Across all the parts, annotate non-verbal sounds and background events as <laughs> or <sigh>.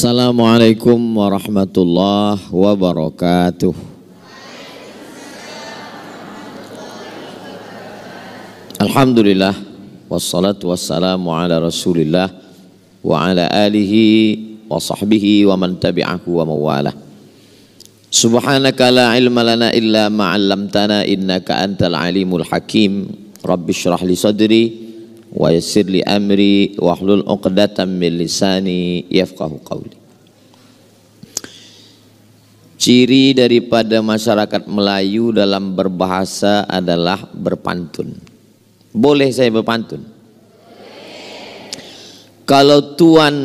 Assalamualaikum warahmatullahi wabarakatuh Alhamdulillah Wassalatu wassalamu ala rasulillah Wa ala alihi wa sahbihi wa man tabi'aku wa mawala Subhanaka la ilma lana illa ma'allamtana Innaka antal alimul hakim Rabbi syrah li sadri wa yassir amri wahlul 'uqdatam min lisani yafqahu Ciri daripada masyarakat Melayu dalam berbahasa adalah berpantun. Boleh saya berpantun? Kalau tuan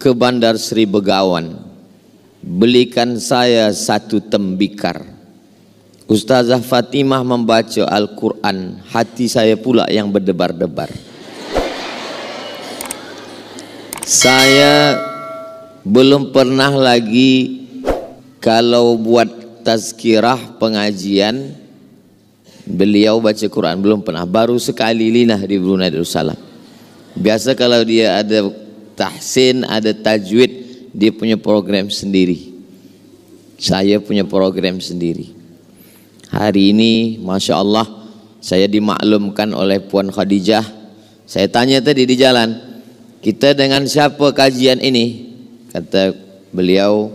ke Bandar Sri Begawan, belikan saya satu tembikar Ustazah Fatimah membaca Al-Quran Hati saya pula yang berdebar-debar Saya belum pernah lagi Kalau buat tazkirah pengajian Beliau baca Quran belum pernah Baru sekali linah di Brunei Darussalam Biasa kalau dia ada tahsin, ada tajwid Dia punya program sendiri Saya punya program sendiri hari ini Masya Allah saya dimaklumkan oleh Puan Khadijah saya tanya tadi di jalan kita dengan siapa kajian ini kata beliau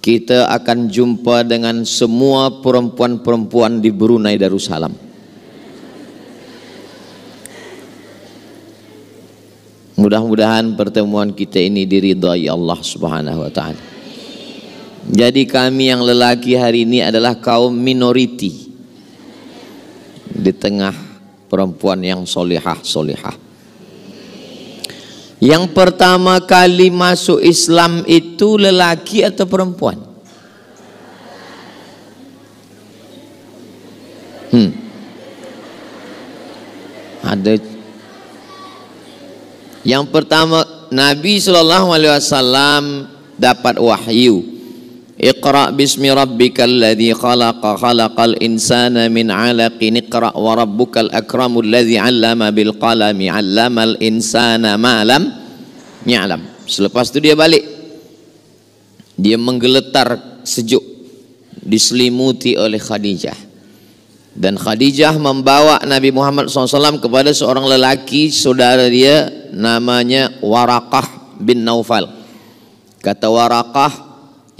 kita akan jumpa dengan semua perempuan-perempuan di Brunei Darussalam mudah-mudahan pertemuan kita ini diridai Allah subhanahu wa ta'ala jadi kami yang lelaki hari ini adalah kaum minoriti di tengah perempuan yang solihah solihah. Yang pertama kali masuk Islam itu lelaki atau perempuan? Hmm. Ada yang pertama Nabi saw dapat wahyu Iqra' bismi اقرأ باسم ربك الذي خلق خلق الإنسان من علق اقرأ وربك الأكرم الذي علم بالقلم علم الإنسان ما لم يعلم Selepas itu dia balik Dia menggeletar sejuk Diselimuti oleh Khadijah Dan Khadijah membawa Nabi Muhammad SAW Kepada seorang lelaki saudara dia Namanya Waraqah bin Naufal Kata Waraqah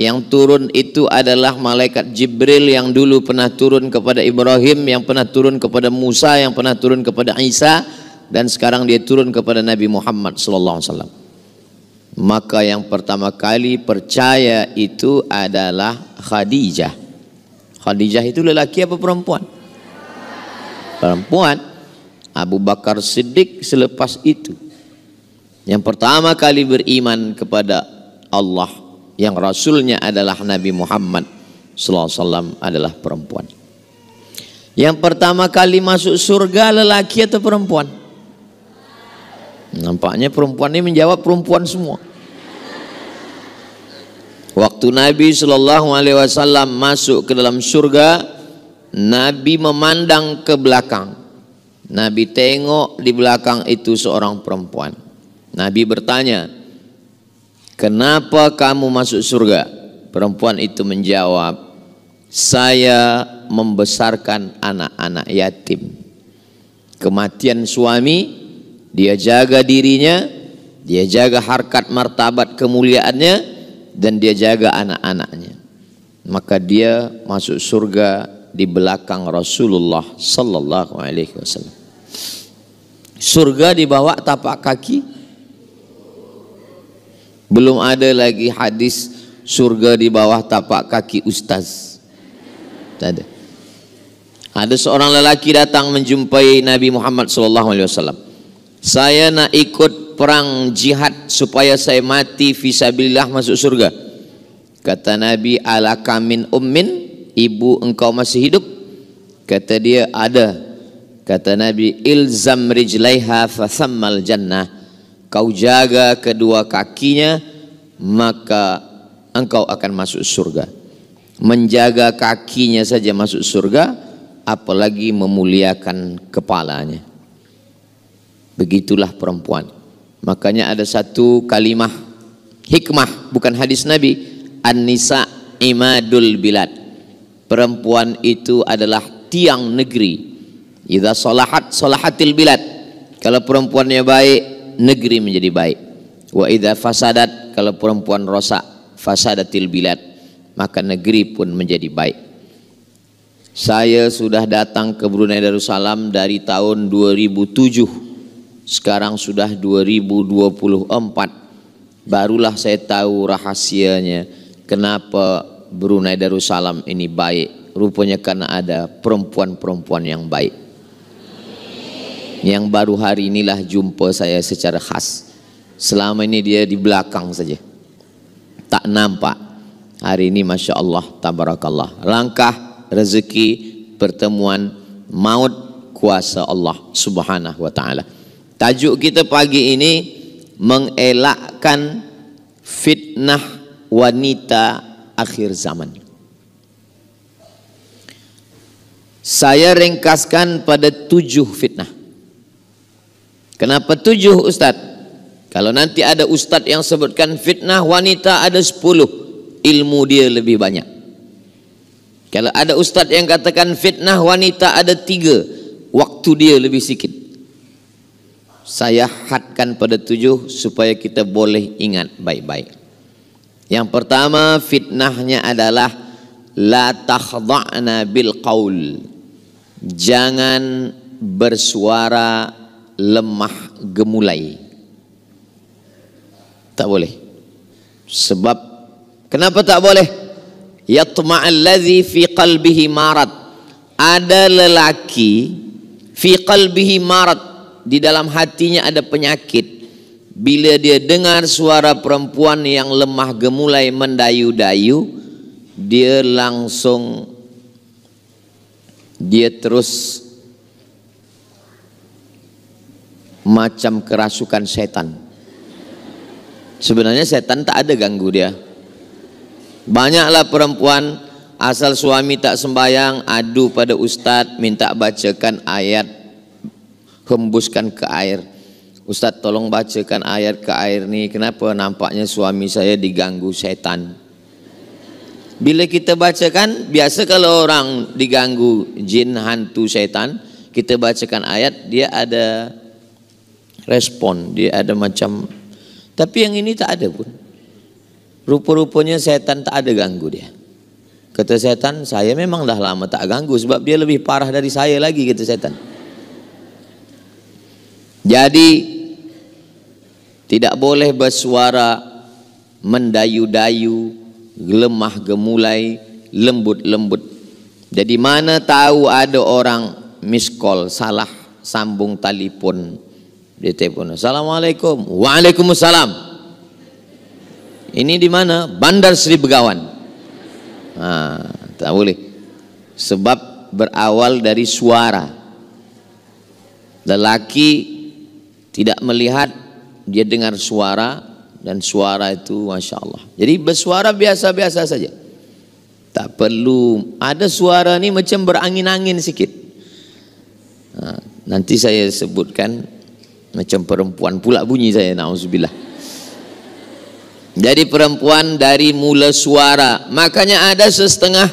yang turun itu adalah malaikat Jibril yang dulu pernah turun kepada Ibrahim, yang pernah turun kepada Musa, yang pernah turun kepada Isa dan sekarang dia turun kepada Nabi Muhammad sallallahu alaihi wasallam. Maka yang pertama kali percaya itu adalah Khadijah. Khadijah itu lelaki apa perempuan? Perempuan. Abu Bakar Siddiq selepas itu yang pertama kali beriman kepada Allah yang rasulnya adalah Nabi Muhammad SAW adalah perempuan. Yang pertama kali masuk surga lelaki atau perempuan? Nampaknya perempuan ini menjawab perempuan semua. Waktu Nabi Shallallahu Alaihi Wasallam masuk ke dalam surga, Nabi memandang ke belakang. Nabi tengok di belakang itu seorang perempuan. Nabi bertanya, Kenapa kamu masuk surga? Perempuan itu menjawab, saya membesarkan anak-anak yatim. Kematian suami, dia jaga dirinya, dia jaga harkat martabat kemuliaannya, dan dia jaga anak-anaknya. Maka dia masuk surga di belakang Rasulullah Sallallahu Alaihi Wasallam. Surga di bawah tapak kaki Belum ada lagi hadis surga di bawah tapak kaki ustaz. Tak ada. Ada seorang lelaki datang menjumpai Nabi Muhammad SAW. Saya nak ikut perang jihad supaya saya mati fisabilillah masuk surga. Kata Nabi alaka min ummin, ibu engkau masih hidup? Kata dia ada. Kata Nabi ilzam rijlaiha fa jannah kau jaga kedua kakinya maka engkau akan masuk surga menjaga kakinya saja masuk surga apalagi memuliakan kepalanya begitulah perempuan makanya ada satu kalimah hikmah bukan hadis nabi an imadul bilad perempuan itu adalah tiang negeri idza salahat salahatil bilad kalau perempuannya baik negeri menjadi baik. Wa idza fasadat kalau perempuan rosak fasadatil bilad maka negeri pun menjadi baik. Saya sudah datang ke Brunei Darussalam dari tahun 2007. Sekarang sudah 2024. Barulah saya tahu rahasianya kenapa Brunei Darussalam ini baik. Rupanya karena ada perempuan-perempuan yang baik yang baru hari inilah jumpa saya secara khas. Selama ini dia di belakang saja. Tak nampak. Hari ini Masya Allah, Tabarakallah. Langkah, rezeki, pertemuan, maut, kuasa Allah Subhanahu Wa Taala. Tajuk kita pagi ini, mengelakkan fitnah wanita akhir zaman. Saya ringkaskan pada tujuh fitnah. Kenapa tujuh ustaz? Kalau nanti ada ustaz yang sebutkan fitnah wanita ada sepuluh Ilmu dia lebih banyak Kalau ada ustaz yang katakan fitnah wanita ada tiga Waktu dia lebih sikit Saya hadkan pada tujuh supaya kita boleh ingat baik-baik Yang pertama fitnahnya adalah La takhda'na bil qawl Jangan bersuara lemah gemulai. Tak boleh. Sebab kenapa tak boleh? Yatma allazi fi qalbihi marad. Ada lelaki fi qalbihi marad di dalam hatinya ada penyakit. Bila dia dengar suara perempuan yang lemah gemulai mendayu-dayu, dia langsung dia terus macam kerasukan setan. Sebenarnya setan tak ada ganggu dia. Banyaklah perempuan asal suami tak sembayang adu pada ustaz minta bacakan ayat hembuskan ke air. Ustaz tolong bacakan ayat ke air ni kenapa nampaknya suami saya diganggu setan. Bila kita bacakan biasa kalau orang diganggu jin hantu setan kita bacakan ayat dia ada respon dia ada macam tapi yang ini tak ada pun rupa-rupanya setan tak ada ganggu dia kata setan saya memang dah lama tak ganggu sebab dia lebih parah dari saya lagi kata setan jadi tidak boleh bersuara mendayu-dayu lemah gemulai lembut-lembut jadi mana tahu ada orang miss salah sambung telepon dia telepon. Assalamualaikum. Waalaikumsalam. Ini di mana? Bandar Sri Begawan. Ah, tak boleh. Sebab berawal dari suara. Lelaki tidak melihat dia dengar suara dan suara itu Masya Allah jadi bersuara biasa-biasa saja tak perlu ada suara ini macam berangin-angin sikit nah, ha, nanti saya sebutkan macam perempuan pula bunyi saya na'udzubillah. Jadi perempuan dari mula suara. Makanya ada setengah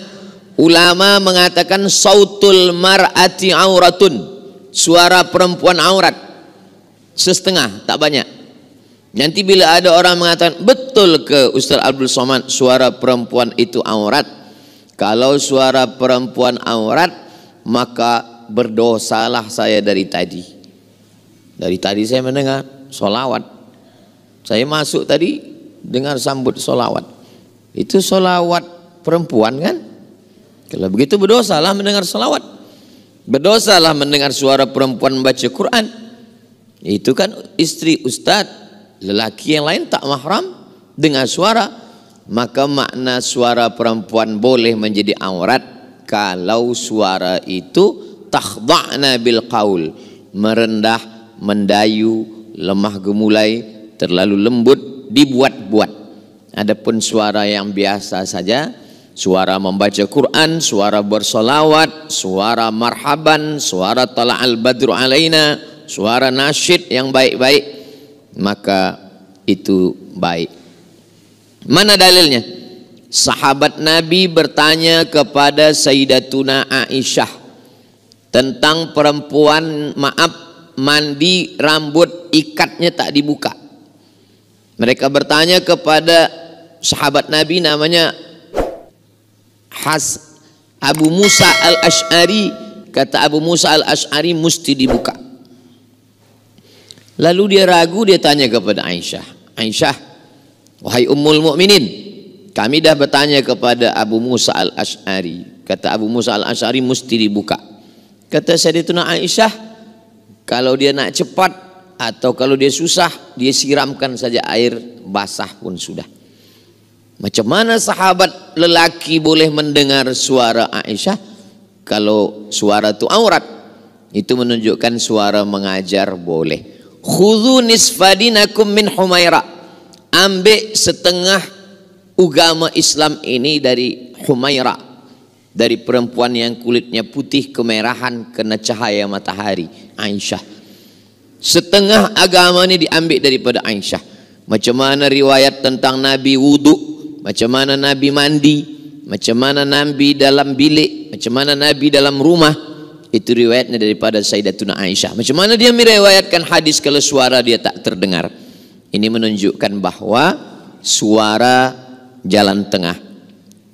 ulama mengatakan sautul mar'ati auratun. Suara perempuan aurat. Setengah, tak banyak. Nanti bila ada orang mengatakan, betul ke Ustaz Abdul Somad suara perempuan itu aurat? Kalau suara perempuan aurat, maka berdosalah saya dari tadi. Dari tadi saya mendengar solawat. Saya masuk tadi dengar sambut solawat. Itu solawat perempuan kan? Kalau begitu lah mendengar solawat. lah mendengar suara perempuan membaca Quran. Itu kan istri ustadz. Lelaki yang lain tak mahram dengan suara. Maka makna suara perempuan boleh menjadi aurat kalau suara itu takba'na bil qaul merendah mendayu, lemah gemulai, terlalu lembut, dibuat-buat. Adapun suara yang biasa saja, suara membaca Quran, suara bersolawat, suara marhaban, suara tala' al-badru alaina, suara nasyid yang baik-baik, maka itu baik. Mana dalilnya? Sahabat Nabi bertanya kepada Sayyidatuna Aisyah tentang perempuan, maaf, mandi rambut ikatnya tak dibuka. Mereka bertanya kepada sahabat Nabi namanya Has Abu Musa Al-Ash'ari kata Abu Musa Al-Ash'ari mesti dibuka. Lalu dia ragu dia tanya kepada Aisyah. Aisyah, wahai ummul mukminin, kami dah bertanya kepada Abu Musa Al-Ash'ari. Kata Abu Musa Al-Ash'ari mesti dibuka. Kata Sayyidatuna Aisyah, kalau dia nak cepat atau kalau dia susah dia siramkan saja air basah pun sudah macam mana sahabat lelaki boleh mendengar suara Aisyah kalau suara tu aurat itu menunjukkan suara mengajar boleh khudhu nisfadinakum min humaira ambil setengah agama Islam ini dari humaira dari perempuan yang kulitnya putih kemerahan kena cahaya matahari Aisyah setengah agama ini diambil daripada Aisyah macam mana riwayat tentang Nabi wudhu macam mana Nabi mandi macam mana Nabi dalam bilik macam mana Nabi dalam rumah itu riwayatnya daripada Sayyidatuna Aisyah macam mana dia meriwayatkan hadis kalau suara dia tak terdengar ini menunjukkan bahawa suara jalan tengah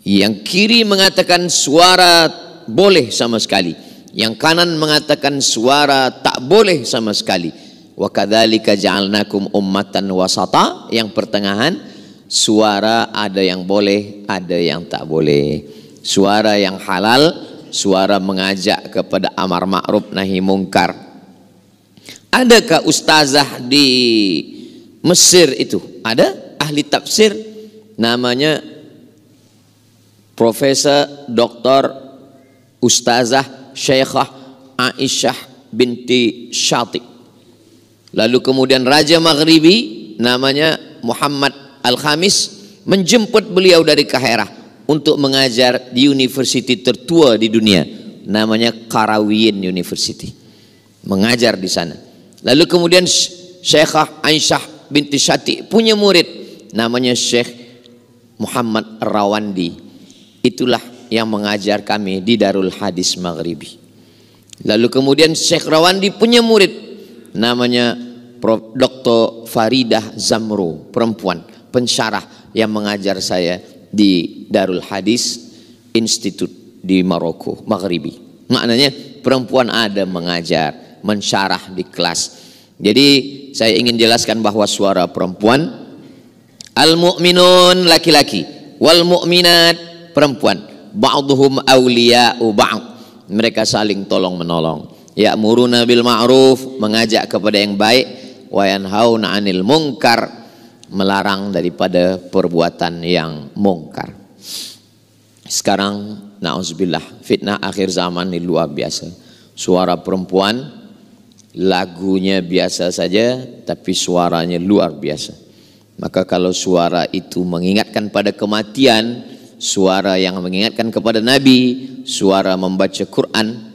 yang kiri mengatakan suara boleh sama sekali. Yang kanan mengatakan suara tak boleh sama sekali. Wa kadzalika ja'alnakum ummatan wasata, yang pertengahan suara ada yang boleh, ada yang tak boleh. Suara yang halal, suara mengajak kepada amar makruf nahi mungkar. Adakah ustazah di Mesir itu? Ada ahli tafsir namanya Profesor Dr. Ustazah Syekhah Aisyah binti Syati. Lalu kemudian Raja Maghribi namanya Muhammad Al-Khamis menjemput beliau dari Kaherah untuk mengajar di universiti tertua di dunia namanya Karawiyin University mengajar di sana lalu kemudian Syekhah Aisyah binti Syati punya murid namanya Syekh Muhammad Rawandi Itulah yang mengajar kami di Darul Hadis Maghribi. Lalu kemudian Syekh Rawandi punya murid namanya Prof. Dr. Faridah Zamro, perempuan pensyarah yang mengajar saya di Darul Hadis Institute di Maroko, Maghribi. Maknanya perempuan ada mengajar, mensyarah di kelas. Jadi saya ingin jelaskan bahwa suara perempuan al-mu'minun laki-laki wal mu'minat perempuan ba'dhum awliya'u ba'd mereka saling tolong menolong ya muruna bil ma'ruf mengajak kepada yang baik wa yanhauna 'anil munkar melarang daripada perbuatan yang mungkar sekarang na'uzubillah fitnah akhir zaman ini luar biasa suara perempuan lagunya biasa saja tapi suaranya luar biasa maka kalau suara itu mengingatkan pada kematian suara yang mengingatkan kepada Nabi, suara membaca Quran.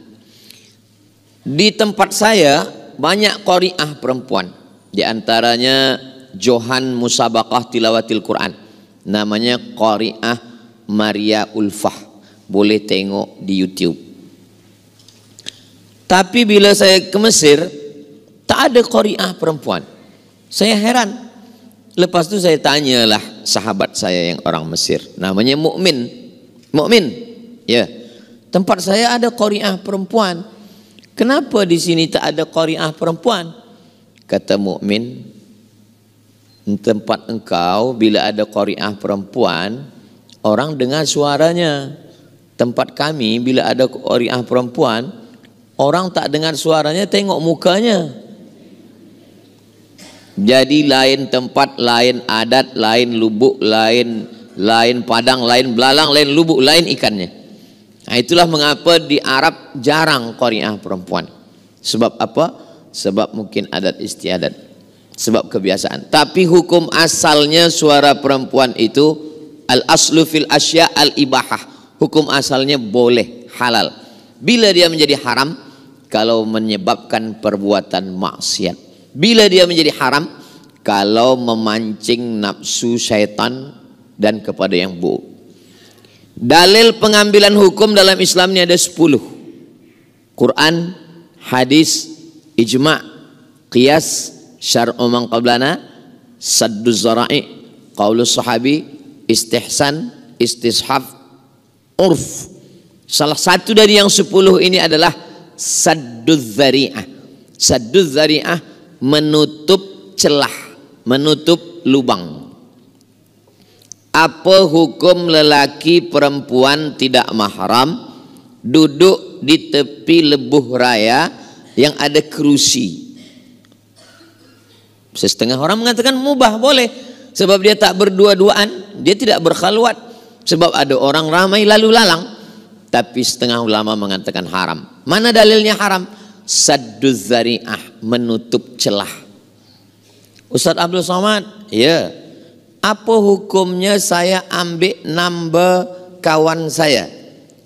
Di tempat saya banyak qari'ah perempuan, di antaranya Johan Musabakah Tilawatil Quran. Namanya qari'ah Maria Ulfah. Boleh tengok di YouTube. Tapi bila saya ke Mesir, tak ada qari'ah perempuan. Saya heran, Lepas tu saya tanyalah sahabat saya yang orang Mesir, namanya Mukmin. Mukmin. Ya. Tempat saya ada qariah perempuan. Kenapa di sini tak ada qariah perempuan? Kata Mukmin, tempat engkau bila ada qariah perempuan, orang dengar suaranya. Tempat kami bila ada qariah perempuan, orang tak dengar suaranya, tengok mukanya. Jadi lain tempat, lain adat, lain lubuk, lain lain padang, lain belalang, lain lubuk, lain ikannya. Nah, itulah mengapa di Arab jarang qariah perempuan. Sebab apa? Sebab mungkin adat istiadat, sebab kebiasaan. Tapi hukum asalnya suara perempuan itu al aslu fil asya al ibahah. Hukum asalnya boleh halal. Bila dia menjadi haram kalau menyebabkan perbuatan maksiat Bila dia menjadi haram kalau memancing nafsu setan dan kepada yang buruk. Dalil pengambilan hukum dalam Islam ini ada 10. Quran, hadis, ijma, qiyas, syar'u man qablana, saddu zara'i, qaulu sahabi, istihsan, istishaf, urf. Salah satu dari yang sepuluh ini adalah saddu zari'ah. Saddu zari'ah menutup celah, menutup lubang. Apa hukum lelaki perempuan tidak mahram duduk di tepi lebuh raya yang ada kerusi? Setengah orang mengatakan mubah boleh sebab dia tak berdua-duaan, dia tidak berkhaluat sebab ada orang ramai lalu lalang. Tapi setengah ulama mengatakan haram. Mana dalilnya haram? Saddu zari'ah menutup celah. Ustaz Abdul Somad, ya. Apa hukumnya saya ambil nombor kawan saya?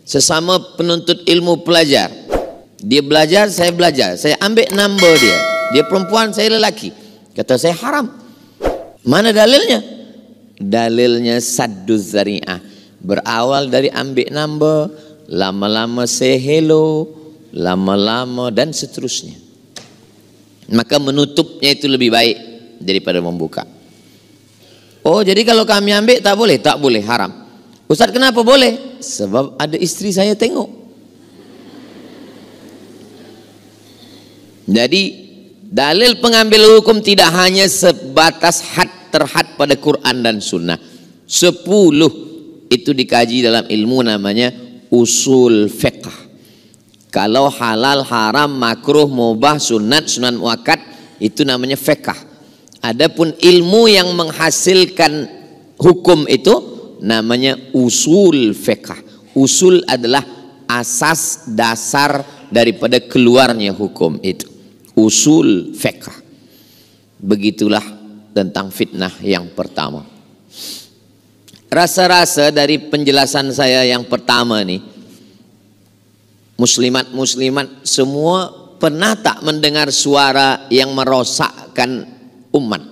Sesama penuntut ilmu pelajar. Dia belajar, saya belajar. Saya ambil nombor dia. Dia perempuan, saya lelaki. Kata saya haram. Mana dalilnya? Dalilnya saddus zari'ah. Berawal dari ambil nombor, lama-lama saya hello, lama-lama dan seterusnya maka menutupnya itu lebih baik daripada membuka. Oh, jadi kalau kami ambil tak boleh, tak boleh, haram. Ustaz kenapa boleh? Sebab ada istri saya tengok. Jadi dalil pengambil hukum tidak hanya sebatas had terhad pada Quran dan Sunnah. Sepuluh itu dikaji dalam ilmu namanya usul fiqh kalau halal, haram, makruh, mubah, sunat, sunan wakat itu namanya fekah. Adapun ilmu yang menghasilkan hukum itu namanya usul fekah. Usul adalah asas dasar daripada keluarnya hukum itu. Usul fekah. Begitulah tentang fitnah yang pertama. Rasa-rasa dari penjelasan saya yang pertama nih, muslimat-muslimat semua pernah tak mendengar suara yang merosakkan umat?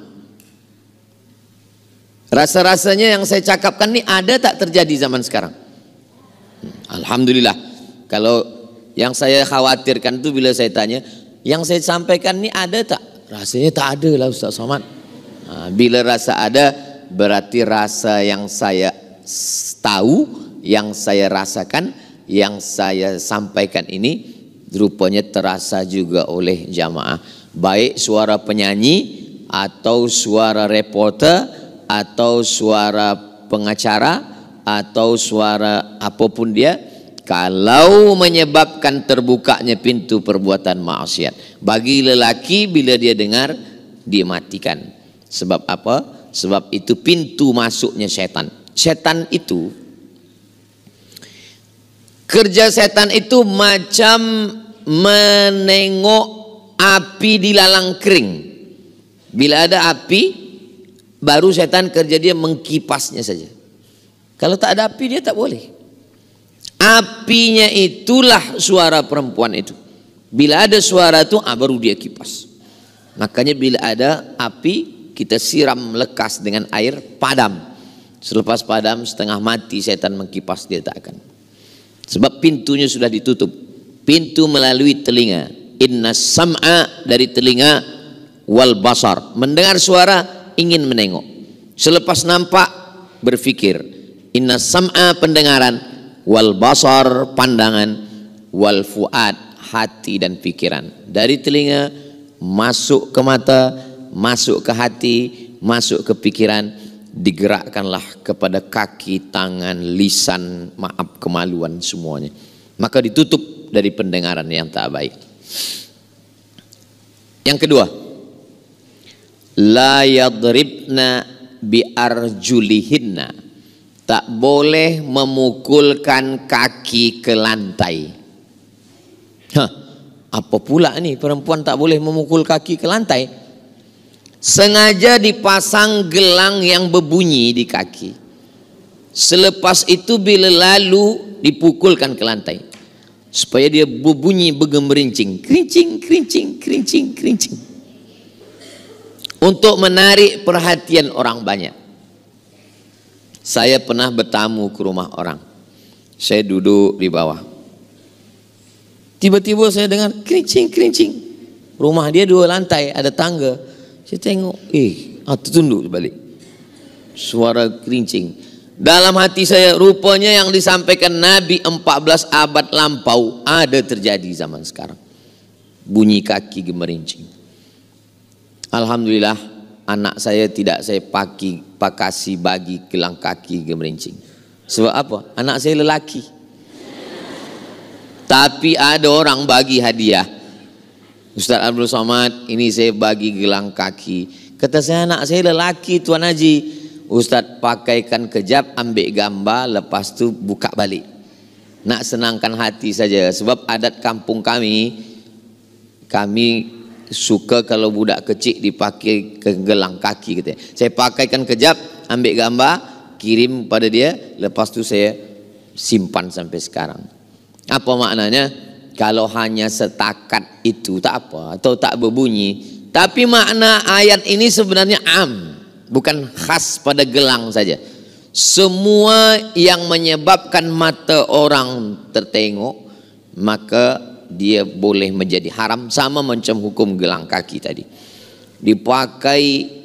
Rasa-rasanya yang saya cakapkan ini ada tak terjadi zaman sekarang? Hmm, Alhamdulillah. Kalau yang saya khawatirkan itu bila saya tanya, yang saya sampaikan ini ada tak? Rasanya tak ada lah Ustaz Somad. Ha, bila rasa ada, berarti rasa yang saya tahu, yang saya rasakan, yang saya sampaikan ini rupanya terasa juga oleh jamaah. Baik suara penyanyi atau suara reporter atau suara pengacara atau suara apapun dia kalau menyebabkan terbukanya pintu perbuatan maksiat. Bagi lelaki bila dia dengar dimatikan. Sebab apa? Sebab itu pintu masuknya setan. Setan itu Kerja setan itu macam menengok api di lalang kering. Bila ada api, baru setan kerja dia mengkipasnya saja. Kalau tak ada api dia tak boleh. Apinya itulah suara perempuan itu. Bila ada suara itu, ah, baru dia kipas. Makanya bila ada api, kita siram lekas dengan air padam. Selepas padam setengah mati setan mengkipas dia tak akan. sebab pintunya sudah ditutup pintu melalui telinga inna sam'a dari telinga wal basar mendengar suara ingin menengok selepas nampak berfikir. inna sam'a pendengaran wal basar pandangan wal fuad hati dan pikiran dari telinga masuk ke mata masuk ke hati masuk ke pikiran digerakkanlah kepada kaki, tangan, lisan, maaf kemaluan semuanya. Maka ditutup dari pendengaran yang tak baik. Yang kedua, la yadribna bi arjulihinna. Tak boleh memukulkan kaki ke lantai. Hah, apa pula ini perempuan tak boleh memukul kaki ke lantai? sengaja dipasang gelang yang berbunyi di kaki. Selepas itu bila lalu dipukulkan ke lantai supaya dia berbunyi bergemerincing, kerincing, kerincing, kerincing, kerincing. Untuk menarik perhatian orang banyak. Saya pernah bertamu ke rumah orang. Saya duduk di bawah. Tiba-tiba saya dengar kerincing, kerincing. Rumah dia dua lantai, ada tangga. Saya tengok, eh, ah, tunduk balik. Suara kerincing. Dalam hati saya, rupanya yang disampaikan Nabi 14 abad lampau ada terjadi zaman sekarang. Bunyi kaki gemerincing. Alhamdulillah, anak saya tidak saya pakai pakasi bagi kelang kaki gemerincing. Sebab apa? Anak saya lelaki. Tapi ada orang bagi hadiah. Ustaz Abdul Somad, ini saya bagi gelang kaki. Kata saya anak saya lelaki Tuan Haji. Ustaz pakaikan kejap, ambil gambar, lepas tu buka balik. Nak senangkan hati saja. Sebab adat kampung kami, kami suka kalau budak kecil dipakai ke gelang kaki. Katanya. Saya pakaikan kejap, ambil gambar, kirim pada dia, lepas tu saya simpan sampai sekarang. Apa maknanya? Kalau hanya setakat itu tak apa atau tak berbunyi tapi makna ayat ini sebenarnya am bukan khas pada gelang saja semua yang menyebabkan mata orang tertengok maka dia boleh menjadi haram sama macam hukum gelang kaki tadi dipakai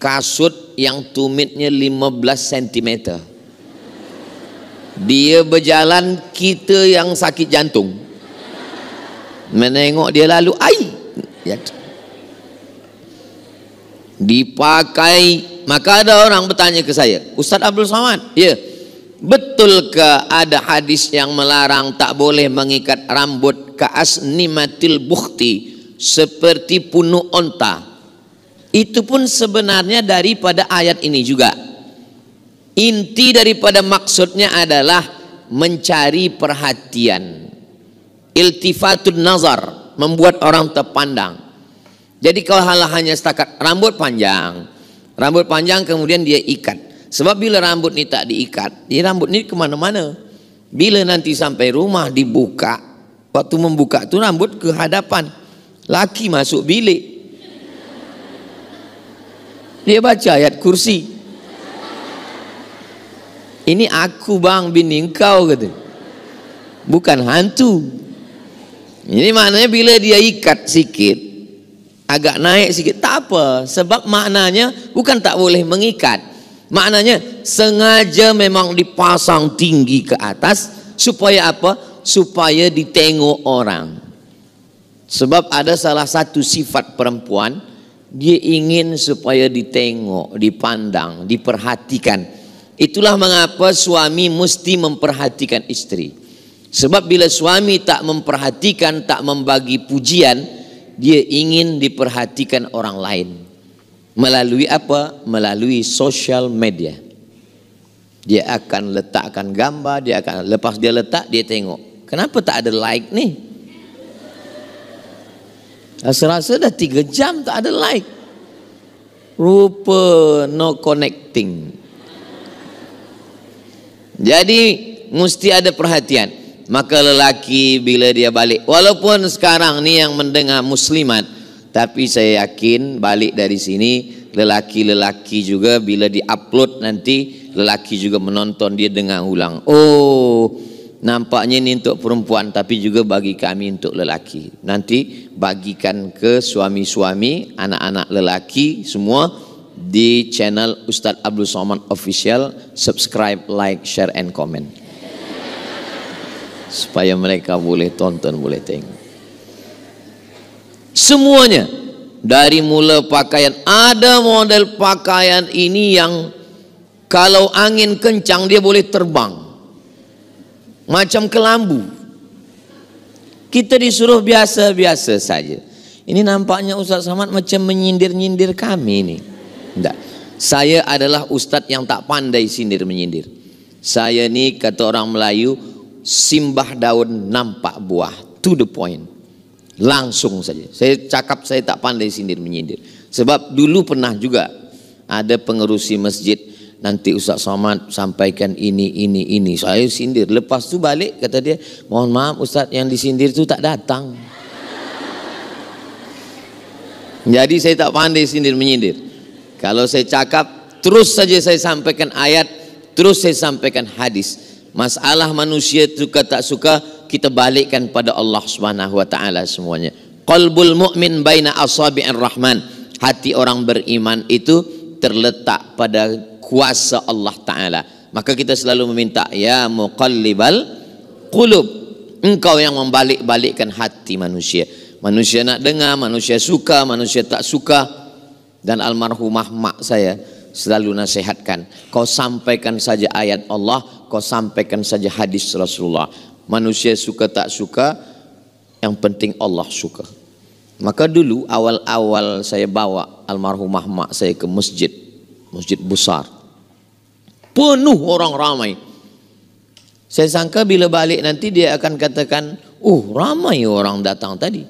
kasut yang tumitnya 15 cm dia berjalan kita yang sakit jantung menengok dia lalu ai ya. dipakai maka ada orang bertanya ke saya Ustaz Abdul Somad ya betul ke ada hadis yang melarang tak boleh mengikat rambut ke asnimatil bukhti seperti punu onta itu pun sebenarnya daripada ayat ini juga inti daripada maksudnya adalah mencari perhatian iltifatun nazar membuat orang terpandang jadi kalau hal hanya setakat rambut panjang rambut panjang kemudian dia ikat sebab bila rambut ni tak diikat dia rambut ni kemana-mana bila nanti sampai rumah dibuka waktu membuka tu rambut ke hadapan laki masuk bilik dia baca ayat kursi ini aku bang bini kau, kata bukan hantu ini maknanya bila dia ikat sikit, agak naik sikit, tak apa. Sebab maknanya bukan tak boleh mengikat. Maknanya sengaja memang dipasang tinggi ke atas supaya apa? Supaya ditengok orang. Sebab ada salah satu sifat perempuan, dia ingin supaya ditengok, dipandang, diperhatikan. Itulah mengapa suami mesti memperhatikan istri. Sebab bila suami tak memperhatikan, tak membagi pujian, dia ingin diperhatikan orang lain. Melalui apa? Melalui social media. Dia akan letakkan gambar, dia akan lepas dia letak, dia tengok. Kenapa tak ada like nih? Rasa-rasa dah tiga jam tak ada like. Rupa no connecting. Jadi mesti ada perhatian maka lelaki bila dia balik walaupun sekarang ni yang mendengar muslimat tapi saya yakin balik dari sini lelaki-lelaki juga bila di upload nanti lelaki juga menonton dia dengan ulang oh nampaknya ini untuk perempuan tapi juga bagi kami untuk lelaki nanti bagikan ke suami-suami anak-anak lelaki semua di channel Ustaz Abdul Somad official subscribe like share and comment supaya mereka boleh tonton boleh tengok semuanya dari mula pakaian ada model pakaian ini yang kalau angin kencang dia boleh terbang macam kelambu kita disuruh biasa-biasa saja ini nampaknya Ustaz Samad macam menyindir-nyindir kami ini enggak saya adalah ustaz yang tak pandai sindir menyindir saya ini kata orang Melayu simbah daun nampak buah to the point langsung saja saya cakap saya tak pandai sindir menyindir sebab dulu pernah juga ada pengerusi masjid nanti Ustaz Somad sampaikan ini ini ini saya sindir lepas tu balik kata dia mohon maaf Ustaz yang disindir tu tak datang <laughs> jadi saya tak pandai sindir menyindir kalau saya cakap terus saja saya sampaikan ayat terus saya sampaikan hadis masalah manusia suka tak suka kita balikkan pada Allah Subhanahu wa taala semuanya qalbul mu'min baina asabi'ir rahman hati orang beriman itu terletak pada kuasa Allah taala maka kita selalu meminta ya muqallibal qulub engkau yang membalik-balikkan hati manusia manusia nak dengar manusia suka manusia tak suka dan almarhumah mak saya selalu nasihatkan kau sampaikan saja ayat Allah kau sampaikan saja hadis Rasulullah. Manusia suka tak suka, yang penting Allah suka. Maka dulu awal-awal saya bawa almarhumah mak saya ke masjid, masjid besar. Penuh orang ramai. Saya sangka bila balik nanti dia akan katakan, "Uh, ramai orang datang tadi."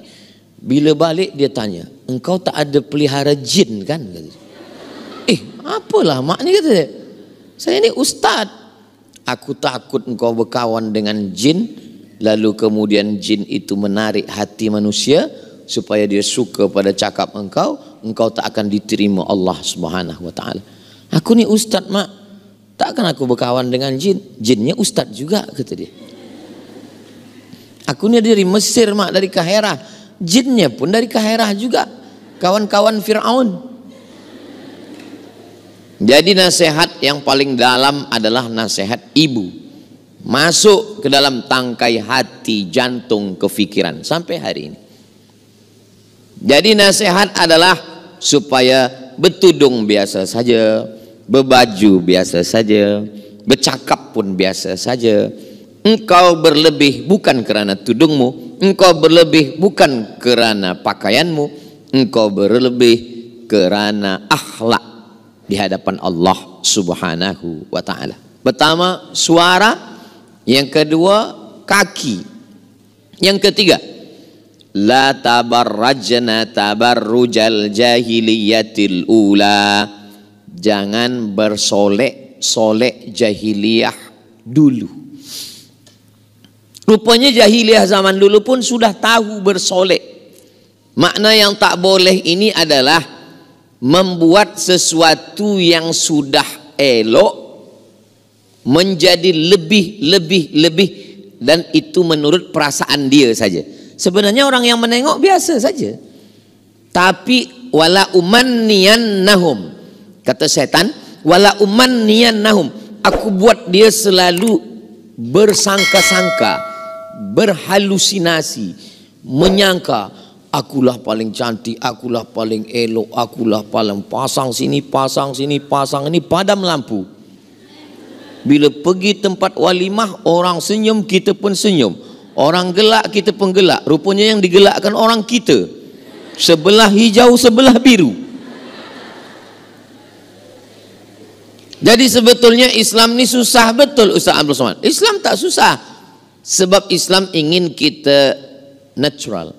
Bila balik dia tanya, "Engkau tak ada pelihara jin kan?" Eh, apalah mak ni kata dia. Saya ni ustaz, aku takut engkau berkawan dengan jin lalu kemudian jin itu menarik hati manusia supaya dia suka pada cakap engkau engkau tak akan diterima Allah Subhanahu wa taala aku ni ustaz mak takkan aku berkawan dengan jin jinnya ustaz juga kata dia aku ni dari Mesir mak dari Kaherah, jinnya pun dari Kaherah juga kawan-kawan Firaun jadi nasihat yang paling dalam adalah nasihat ibu. Masuk ke dalam tangkai hati, jantung, kefikiran sampai hari ini. Jadi nasihat adalah supaya betudung biasa saja, bebaju biasa saja, bercakap pun biasa saja. Engkau berlebih bukan kerana tudungmu, engkau berlebih bukan kerana pakaianmu, engkau berlebih kerana akhlak di hadapan Allah Subhanahu wa taala. Pertama suara, yang kedua kaki. Yang ketiga la tabarrajna tabarrujal jahiliyatil ula. Jangan bersolek solek jahiliyah dulu. Rupanya jahiliyah zaman dulu pun sudah tahu bersolek. Makna yang tak boleh ini adalah membuat sesuatu yang sudah elok menjadi lebih lebih lebih dan itu menurut perasaan dia saja. Sebenarnya orang yang menengok biasa saja. Tapi wala umannian nahum kata setan wala umannian nahum aku buat dia selalu bersangka-sangka berhalusinasi menyangka akulah paling cantik, akulah paling elok, akulah paling pasang sini, pasang sini, pasang ini padam lampu. Bila pergi tempat walimah, orang senyum, kita pun senyum. Orang gelak, kita pun gelak. Rupanya yang digelakkan orang kita. Sebelah hijau, sebelah biru. Jadi sebetulnya Islam ni susah betul Ustaz Abdul Somad. Islam tak susah. Sebab Islam ingin kita natural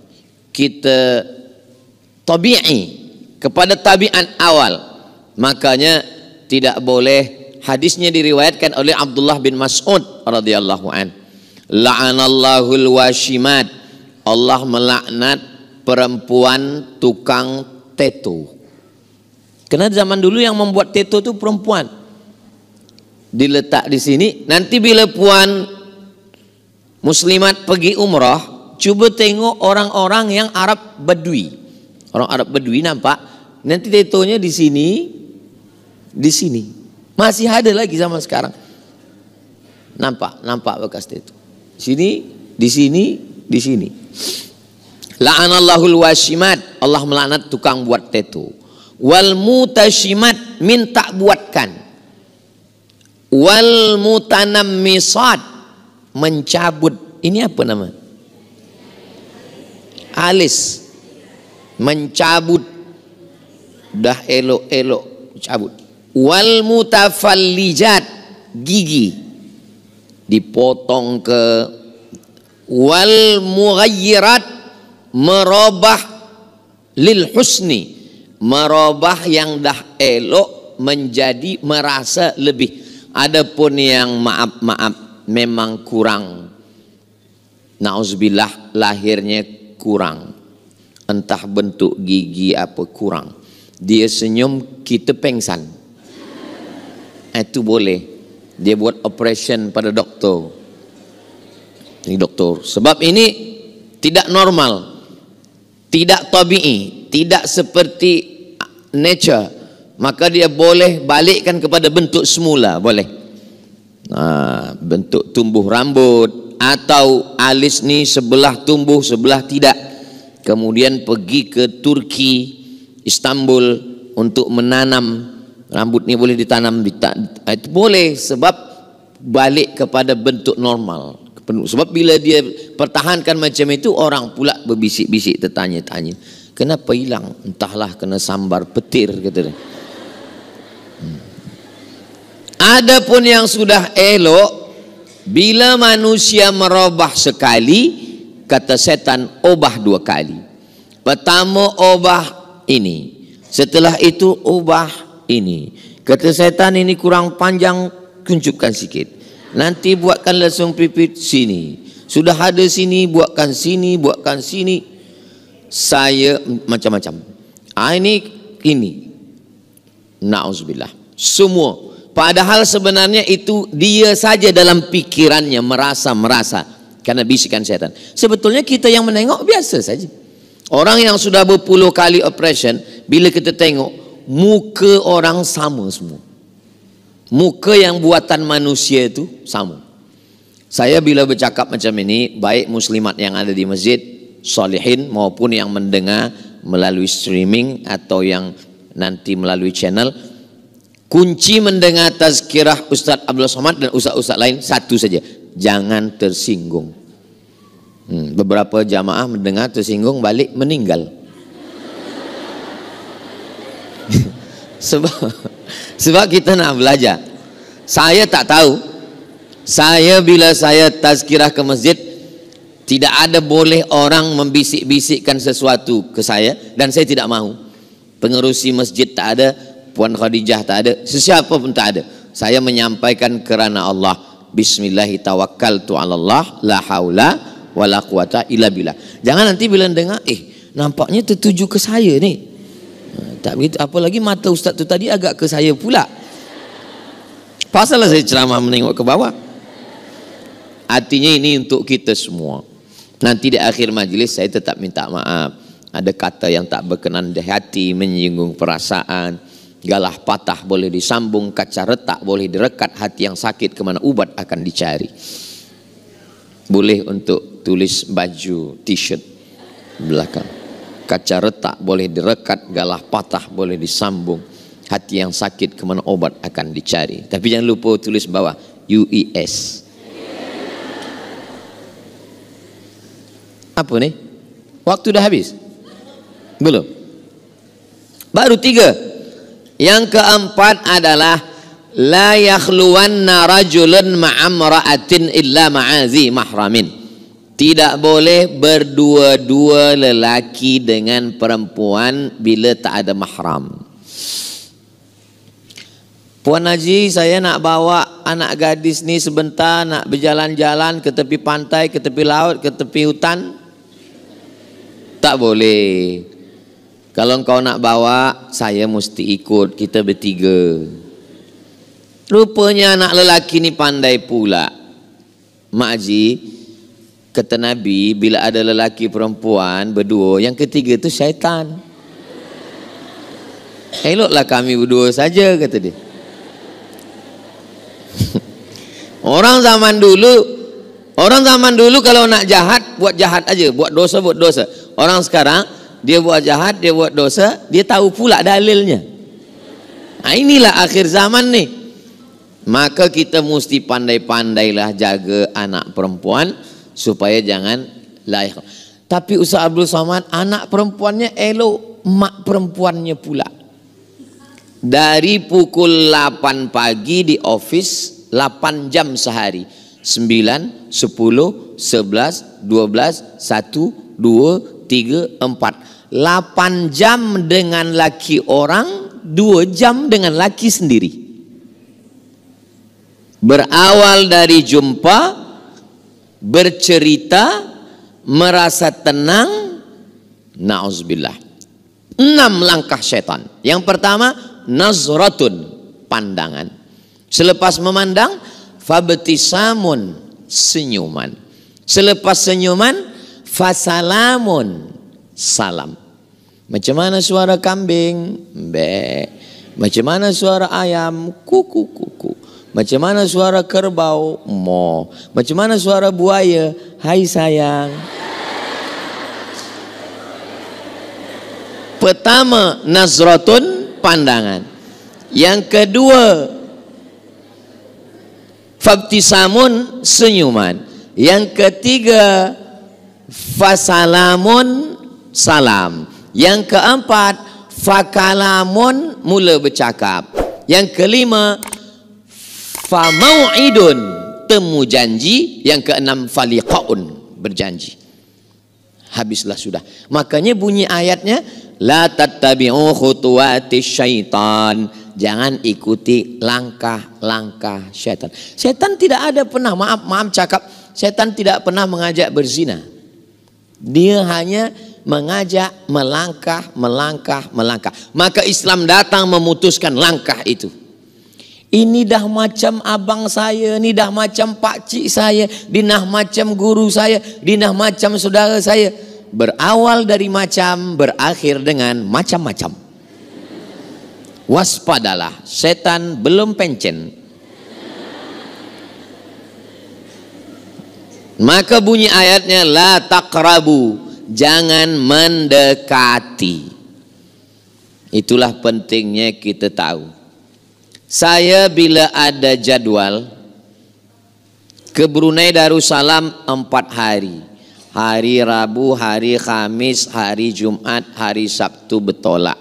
kita tabi'i kepada tabi'an awal makanya tidak boleh hadisnya diriwayatkan oleh Abdullah bin Mas'ud radhiyallahu an la'anallahu alwashimat Allah melaknat perempuan tukang tato. karena zaman dulu yang membuat tato tu perempuan diletak di sini nanti bila puan muslimat pergi umrah cuba tengok orang-orang yang Arab Badui. Orang Arab Badui nampak nanti tetonya di sini di sini. Masih ada lagi zaman sekarang. Nampak, nampak bekas tetu, Di sini, di sini, di sini. La'anallahul washimat. Allah melaknat tukang buat tetu, Wal mutashimat minta buatkan. Wal mutanammisat mencabut. Ini apa nama? alis mencabut dah elok-elok cabut wal mutafallijat gigi dipotong ke wal mughayyirat merubah lil husni merubah yang dah elok menjadi merasa lebih adapun yang maaf-maaf memang kurang Nauzubillah lahirnya kurang entah bentuk gigi apa kurang dia senyum kita pengsan itu eh, boleh dia buat operation pada doktor ini doktor sebab ini tidak normal tidak tabii tidak seperti nature maka dia boleh balikkan kepada bentuk semula boleh nah, bentuk tumbuh rambut atau alis ni sebelah tumbuh sebelah tidak kemudian pergi ke Turki Istanbul untuk menanam rambut ni boleh ditanam itu eh, boleh sebab balik kepada bentuk normal sebab bila dia pertahankan macam itu orang pula berbisik-bisik tertanya-tanya kenapa hilang entahlah kena sambar petir kata dia hmm. Adapun yang sudah elok bila manusia merubah sekali, kata setan, ubah dua kali. Pertama ubah ini. Setelah itu ubah ini. Kata setan ini kurang panjang, kuncupkan sikit. Nanti buatkan langsung pipit sini. Sudah ada sini, buatkan sini, buatkan sini. Saya macam-macam. Ah, ini, ini. Na'udzubillah. Semua. Semua. Padahal sebenarnya itu dia saja dalam pikirannya merasa-merasa. Karena bisikan setan. Sebetulnya kita yang menengok biasa saja. Orang yang sudah berpuluh kali operation, bila kita tengok, muka orang sama semua. Muka yang buatan manusia itu sama. Saya bila bercakap macam ini, baik muslimat yang ada di masjid, solihin maupun yang mendengar melalui streaming atau yang nanti melalui channel, kunci mendengar tazkirah Ustaz Abdul Somad dan Ustaz-Ustaz lain satu saja jangan tersinggung hmm, beberapa jamaah mendengar tersinggung balik meninggal <laughs> sebab sebab kita nak belajar saya tak tahu saya bila saya tazkirah ke masjid tidak ada boleh orang membisik-bisikkan sesuatu ke saya dan saya tidak mahu pengerusi masjid tak ada Puan Khadijah tak ada, sesiapa pun tak ada. Saya menyampaikan kerana Allah. Bismillahirrahmanirrahim. la haula wala quwata illa billah. Jangan nanti bila dengar eh nampaknya tertuju ke saya ni. Ha, tak begitu apalagi mata ustaz tu tadi agak ke saya pula. Pasallah saya ceramah menengok ke bawah. Artinya ini untuk kita semua. Nanti di akhir majlis saya tetap minta maaf. Ada kata yang tak berkenan di hati, menyinggung perasaan galah patah boleh disambung, kaca retak boleh direkat, hati yang sakit kemana ubat akan dicari. Boleh untuk tulis baju t-shirt belakang. Kaca retak boleh direkat, galah patah boleh disambung, hati yang sakit kemana obat akan dicari. Tapi jangan lupa tulis bawah UES. Apa ni? Waktu dah habis? Belum? Baru tiga. Tiga. Yang keempat adalah la yakhluwanna rajulun ma'amra'atin illa ma'azi mahramin. Tidak boleh berdua-dua lelaki dengan perempuan bila tak ada mahram. Puan Haji, saya nak bawa anak gadis ni sebentar nak berjalan-jalan ke tepi pantai, ke tepi laut, ke tepi hutan. Tak boleh. Kalau engkau nak bawa, saya mesti ikut. Kita bertiga. Rupanya anak lelaki ni pandai pula. Mak Haji, kata Nabi, bila ada lelaki perempuan berdua, yang ketiga tu syaitan. Eloklah kami berdua saja, kata dia. <laughs> orang zaman dulu, orang zaman dulu kalau nak jahat, buat jahat aja, buat dosa, buat dosa. Orang sekarang, dia buat jahat, dia buat dosa, dia tahu pula dalilnya. Nah, ha, inilah akhir zaman ni. Maka kita mesti pandai-pandailah jaga anak perempuan supaya jangan lahir. Tapi Ustaz Abdul Somad, anak perempuannya elok, mak perempuannya pula. Dari pukul 8 pagi di office, 8 jam sehari. 9, 10, 11, 12, 1, 2, 3, 4. 8 jam dengan laki orang, 2 jam dengan laki sendiri. Berawal dari jumpa, bercerita, merasa tenang, na'uzubillah. Enam langkah setan. Yang pertama, nazratun, pandangan. Selepas memandang, fabtisamun, senyuman. Selepas senyuman, fasalamun, salam. Macam mana suara kambing? Be. Macam mana suara ayam? Kuku kuku. Macam mana suara kerbau? Mo. Macam mana suara buaya? Hai sayang. Pertama nazratun pandangan. Yang kedua Fabtisamun senyuman Yang ketiga Fasalamun salam yang keempat, fakalamun mula bercakap. Yang kelima, famauidun temu janji. Yang keenam, faliqaun berjanji. Habislah sudah. Makanya bunyi ayatnya, la tattabi'u khutuwati syaitan. Jangan ikuti langkah-langkah syaitan. Syaitan tidak ada pernah, maaf, maaf cakap, syaitan tidak pernah mengajak berzina. Dia hanya mengajak melangkah, melangkah, melangkah. Maka Islam datang memutuskan langkah itu. Ini dah macam abang saya, ini dah macam Pak Cik saya, ini dah macam guru saya, ini dah macam saudara saya. Berawal dari macam, berakhir dengan macam-macam. Waspadalah, setan belum pencen. Maka bunyi ayatnya, La taqrabu, jangan mendekati. Itulah pentingnya kita tahu. Saya bila ada jadwal ke Brunei Darussalam empat hari. Hari Rabu, hari Kamis, hari Jumat, hari Sabtu betolak.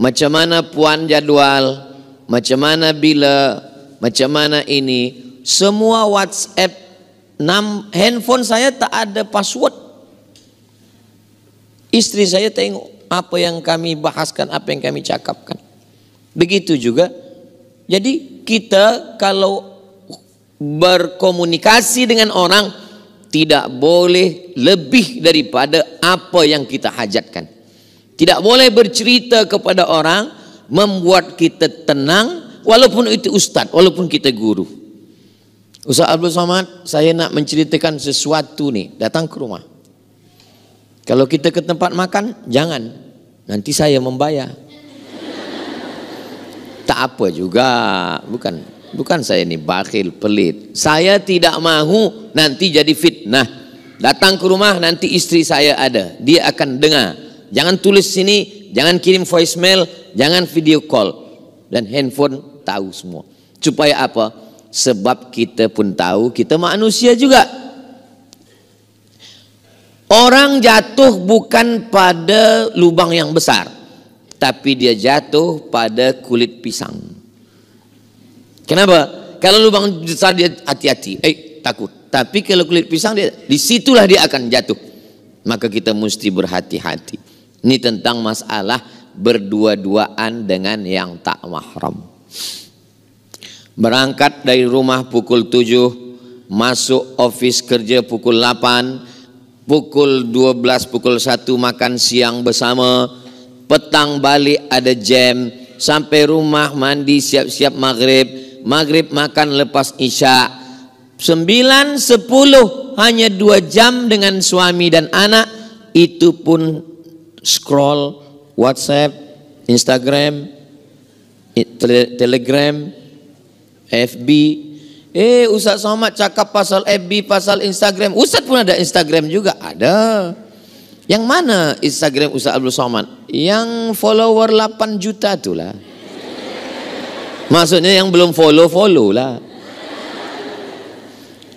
Macam mana puan jadwal, macam mana bila, macam mana ini. Semua WhatsApp, 6, handphone saya tak ada password. Istri saya tengok apa yang kami bahaskan, apa yang kami cakapkan. Begitu juga. Jadi kita kalau berkomunikasi dengan orang tidak boleh lebih daripada apa yang kita hajatkan. Tidak boleh bercerita kepada orang membuat kita tenang walaupun itu ustaz, walaupun kita guru. Ustaz Abdul Somad, saya nak menceritakan sesuatu nih, datang ke rumah. Kalau kita ke tempat makan, jangan. Nanti saya membayar. Tak apa juga, bukan. Bukan saya ini bakhil, pelit. Saya tidak mahu nanti jadi fitnah. Datang ke rumah nanti istri saya ada, dia akan dengar. Jangan tulis sini, jangan kirim voicemail, jangan video call dan handphone tahu semua. Supaya apa? Sebab kita pun tahu kita manusia juga. Orang jatuh bukan pada lubang yang besar, tapi dia jatuh pada kulit pisang. Kenapa? Kalau lubang besar dia hati-hati, eh takut. Tapi kalau kulit pisang dia disitulah dia akan jatuh. Maka kita mesti berhati-hati. Ini tentang masalah berdua-duaan dengan yang tak mahram. Berangkat dari rumah pukul 7, masuk office kerja pukul 8, pukul 12 pukul 1 makan siang bersama petang balik ada jam sampai rumah mandi siap-siap maghrib maghrib makan lepas isya 9 10 hanya dua jam dengan suami dan anak itu pun scroll WhatsApp Instagram Telegram FB Eh Ustaz Somad cakap pasal FB, pasal Instagram. Ustaz pun ada Instagram juga? Ada. Yang mana Instagram Ustaz Abdul Somad? Yang follower 8 juta itulah. Maksudnya yang belum follow-follow lah.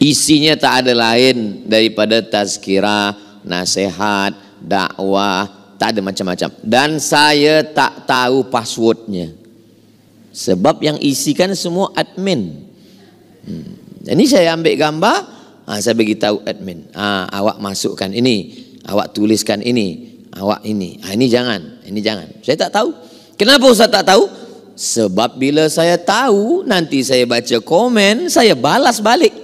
Isinya tak ada lain daripada tazkirah, nasihat, dakwah, tak ada macam-macam. Dan saya tak tahu passwordnya. Sebab yang isikan semua admin. Admin. Hmm. Ini saya ambil gambar, ha, saya tahu admin, ha, awak masukkan ini, awak tuliskan ini, awak ini, ha, ini jangan, ini jangan. Saya tak tahu. Kenapa saya tak tahu? Sebab bila saya tahu, nanti saya baca komen, saya balas balik.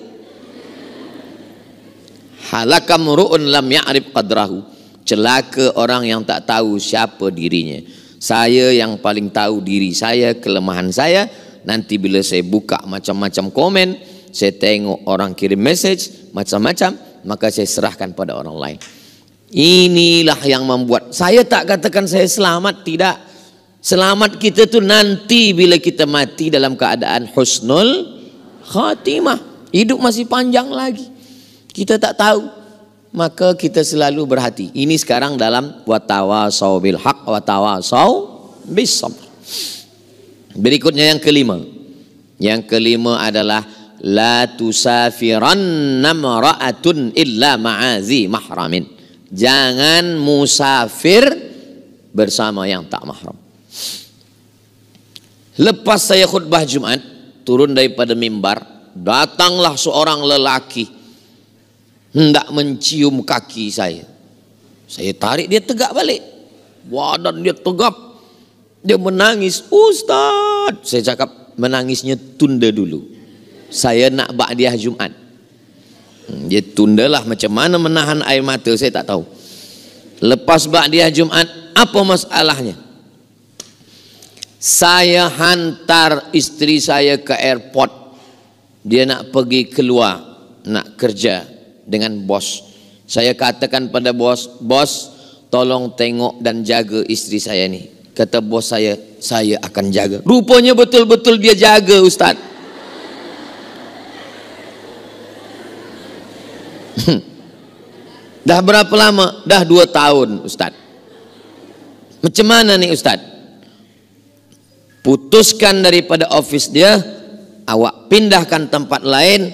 Halakam ru'un lam yarib qadrahu. Celaka orang yang tak tahu siapa dirinya. Saya yang paling tahu diri saya, kelemahan saya, nanti bila saya buka macam-macam komen, saya tengok orang kirim message macam-macam, maka saya serahkan pada orang lain. Inilah yang membuat saya tak katakan saya selamat tidak. Selamat kita tu nanti bila kita mati dalam keadaan husnul khatimah. Hidup masih panjang lagi. Kita tak tahu. Maka kita selalu berhati. Ini sekarang dalam watawa sawbil hak watawa saw bisam. Berikutnya yang kelima. Yang kelima adalah la tusafiran namra'atun illa ma'azi mahramin. Jangan musafir bersama yang tak mahram. Lepas saya khutbah Jumat, turun daripada mimbar, datanglah seorang lelaki hendak mencium kaki saya. Saya tarik dia tegak balik. Wah, dan dia tegap. Dia menangis, "Ustaz, Jumat. Saya cakap menangisnya tunda dulu. Saya nak ba'diah Jumat. Hmm, dia tundalah macam mana menahan air mata saya tak tahu. Lepas ba'diah Jumat apa masalahnya? Saya hantar istri saya ke airport. Dia nak pergi keluar nak kerja dengan bos. Saya katakan pada bos, bos tolong tengok dan jaga istri saya ni. Kata bos saya, saya akan jaga. Rupanya betul-betul dia jaga ustaz. <laughs> dah berapa lama? Dah dua tahun ustaz. Macam mana nih ustaz? Putuskan daripada office dia, awak pindahkan tempat lain,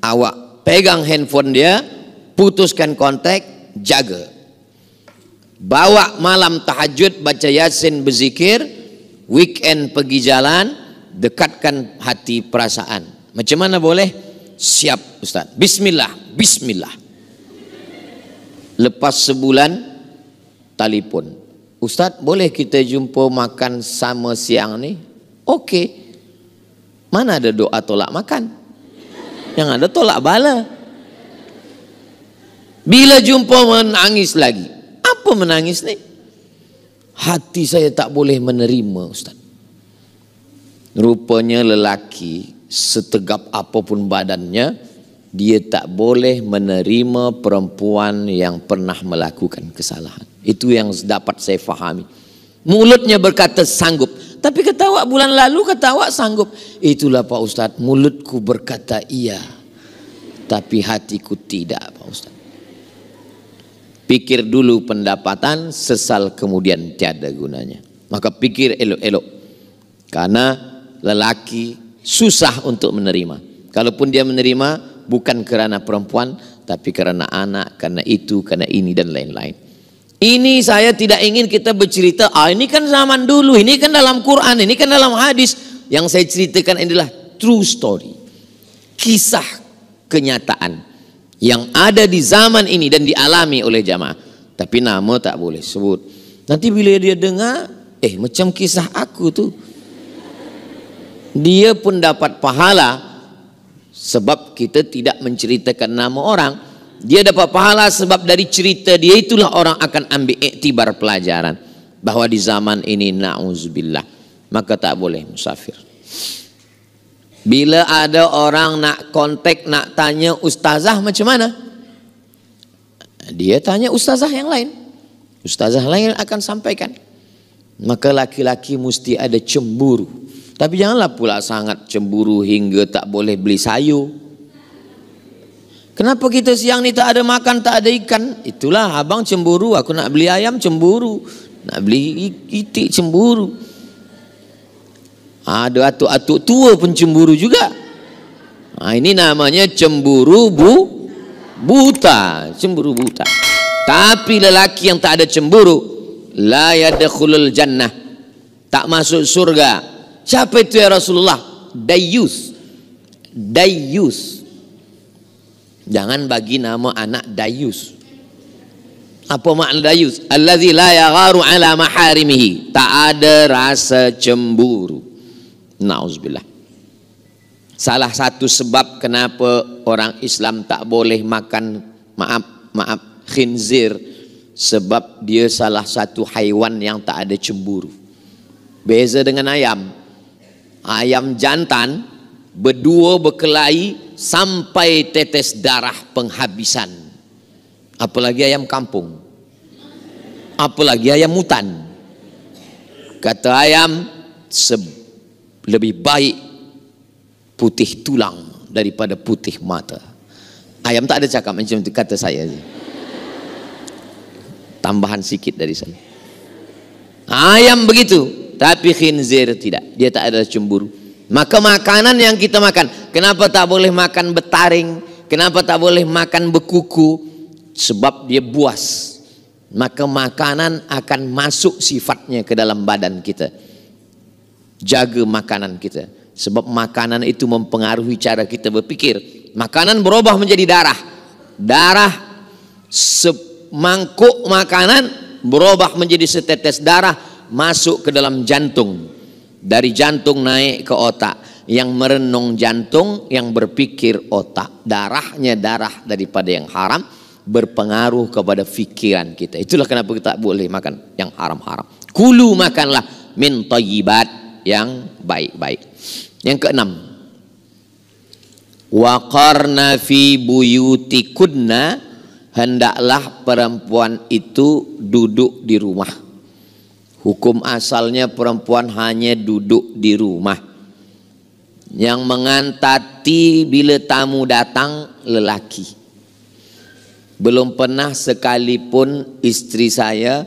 awak pegang handphone dia, putuskan kontak, jaga bawa malam tahajud baca yasin berzikir weekend pergi jalan dekatkan hati perasaan macam mana boleh siap ustaz bismillah bismillah lepas sebulan telefon ustaz boleh kita jumpa makan sama siang ni okey mana ada doa tolak makan yang ada tolak bala bila jumpa menangis lagi apa menangis ni? Hati saya tak boleh menerima Ustaz. Rupanya lelaki setegap apapun badannya dia tak boleh menerima perempuan yang pernah melakukan kesalahan. Itu yang dapat saya fahami. Mulutnya berkata sanggup. Tapi ketawa bulan lalu ketawa sanggup. Itulah Pak Ustaz. Mulutku berkata iya. Tapi hatiku tidak Pak Ustaz. Pikir dulu pendapatan, sesal kemudian tiada gunanya. Maka pikir elok-elok. Karena lelaki susah untuk menerima. Kalaupun dia menerima, bukan kerana perempuan, tapi kerana anak, karena itu, karena ini, dan lain-lain. Ini saya tidak ingin kita bercerita, ah ini kan zaman dulu, ini kan dalam Quran, ini kan dalam hadis. Yang saya ceritakan adalah true story. Kisah kenyataan. yang ada di zaman ini dan dialami oleh jamaah. Tapi nama tak boleh sebut. Nanti bila dia dengar, eh macam kisah aku tu. Dia pun dapat pahala sebab kita tidak menceritakan nama orang. Dia dapat pahala sebab dari cerita dia itulah orang akan ambil iktibar pelajaran. Bahawa di zaman ini na'uzubillah. Maka tak boleh Musafir. Bila ada orang nak kontak, nak tanya ustazah macam mana? Dia tanya ustazah yang lain. Ustazah lain akan sampaikan. Maka laki-laki mesti ada cemburu. Tapi janganlah pula sangat cemburu hingga tak boleh beli sayur. Kenapa kita siang ni tak ada makan, tak ada ikan? Itulah abang cemburu, aku nak beli ayam cemburu. Nak beli itik cemburu. Cemburu. Ha, ada atuk-atuk tua pun cemburu juga. Ha, ini namanya cemburu bu buta, cemburu buta. Tapi lelaki yang tak ada cemburu la yadkhulul jannah. Tak masuk surga. Siapa itu ya Rasulullah? Dayus. Dayus. Jangan bagi nama anak Dayus. Apa makna Dayus? Allazi la yagharu ala maharimihi. Tak ada rasa cemburu. Nauzubillah. Salah satu sebab kenapa orang Islam tak boleh makan maaf maaf khinzir sebab dia salah satu haiwan yang tak ada cemburu. Beza dengan ayam. Ayam jantan berdua berkelahi sampai tetes darah penghabisan. Apalagi ayam kampung. Apalagi ayam hutan. Kata ayam sebab lebih baik putih tulang daripada putih mata. Ayam tak ada cakap macam itu kata saya. Tambahan sikit dari saya. Ayam begitu. Tapi khinzir tidak. Dia tak ada cemburu. Maka makanan yang kita makan. Kenapa tak boleh makan betaring? Kenapa tak boleh makan bekuku? Sebab dia buas. Maka makanan akan masuk sifatnya ke dalam badan kita. Kita. Jaga makanan kita. Sebab makanan itu mempengaruhi cara kita berpikir. Makanan berubah menjadi darah. Darah semangkuk makanan berubah menjadi setetes darah masuk ke dalam jantung. Dari jantung naik ke otak. Yang merenung jantung, yang berpikir otak. Darahnya darah daripada yang haram berpengaruh kepada pikiran kita. Itulah kenapa kita boleh makan yang haram-haram. Kulu makanlah min tayyibat yang baik-baik. Yang keenam, waqarna fi buyutikunna hendaklah perempuan itu duduk di rumah. Hukum asalnya perempuan hanya duduk di rumah. Yang mengantati bila tamu datang lelaki. Belum pernah sekalipun istri saya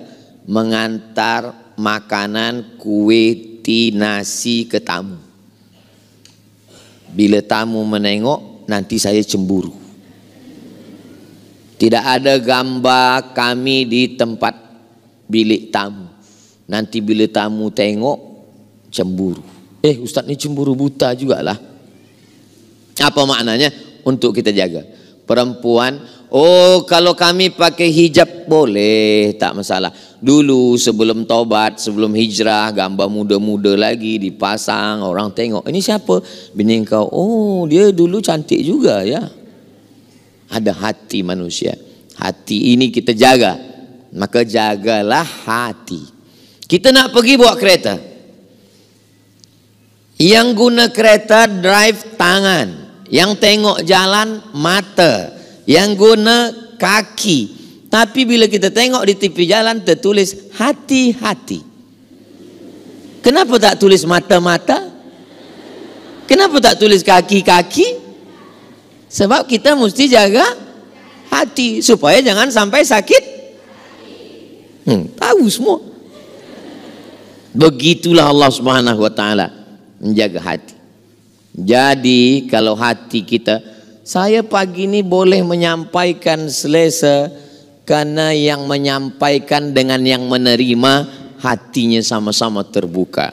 mengantar makanan, kue, meliputi nasi ke tamu. Bila tamu menengok, nanti saya cemburu. Tidak ada gambar kami di tempat bilik tamu. Nanti bila tamu tengok, cemburu. Eh, Ustaz ni cemburu buta jugalah. Apa maknanya? Untuk kita jaga. perempuan, Oh kalau kami pakai hijab boleh tak masalah Dulu sebelum tobat sebelum hijrah gambar muda-muda lagi dipasang orang tengok Ini siapa? Bini kau oh dia dulu cantik juga ya Ada hati manusia Hati ini kita jaga Maka jagalah hati Kita nak pergi buat kereta Yang guna kereta drive tangan Yang tengok jalan mata Mata yang guna kaki. Tapi bila kita tengok di tepi jalan tertulis hati-hati. Kenapa tak tulis mata-mata? Kenapa tak tulis kaki-kaki? Sebab kita mesti jaga hati supaya jangan sampai sakit. Hmm, tahu semua. Begitulah Allah Subhanahu wa taala menjaga hati. Jadi kalau hati kita saya pagi ini boleh menyampaikan selesa karena yang menyampaikan dengan yang menerima hatinya sama-sama terbuka.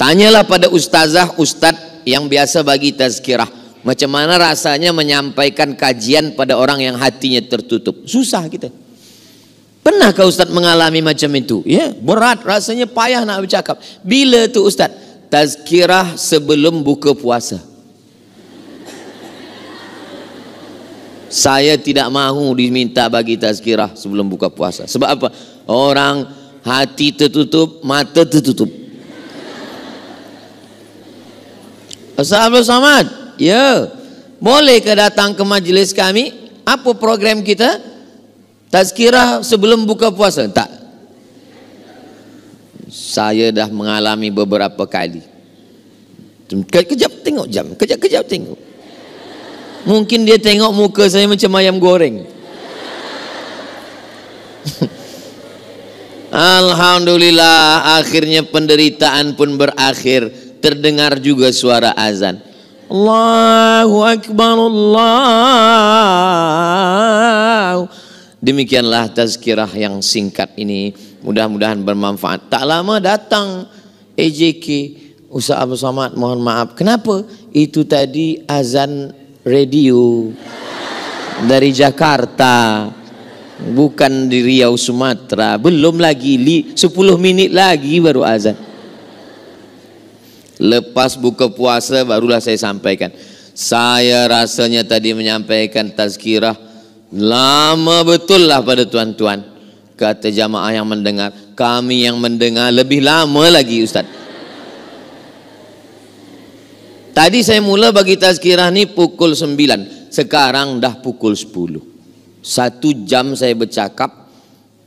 Tanyalah pada ustazah ustad yang biasa bagi tazkirah. Macam mana rasanya menyampaikan kajian pada orang yang hatinya tertutup? Susah kita. Pernahkah ustaz mengalami macam itu? Ya, berat rasanya payah nak bercakap. Bila tu ustaz? Tazkirah sebelum buka puasa. saya tidak mahu diminta bagi tazkirah sebelum buka puasa. Sebab apa? Orang hati tertutup, mata tertutup. Assalamualaikum Samad. Ya. Boleh ke datang ke majlis kami? Apa program kita? Tazkirah sebelum buka puasa? Tak. Saya dah mengalami beberapa kali. Kejap tengok jam, kejap-kejap tengok mungkin dia tengok muka saya macam ayam goreng. Alhamdulillah akhirnya penderitaan pun berakhir terdengar juga suara azan. Allahu akbar Allah. Demikianlah tazkirah yang singkat ini mudah-mudahan bermanfaat. Tak lama datang EJK Ustaz Abu Samad. mohon maaf. Kenapa? Itu tadi azan radio dari Jakarta bukan di Riau Sumatera belum lagi li, 10 minit lagi baru azan lepas buka puasa barulah saya sampaikan saya rasanya tadi menyampaikan tazkirah lama betul lah pada tuan-tuan kata jamaah yang mendengar kami yang mendengar lebih lama lagi Ustaz Tadi saya mula bagi tazkirah ni pukul 9. Sekarang dah pukul 10. Satu jam saya bercakap,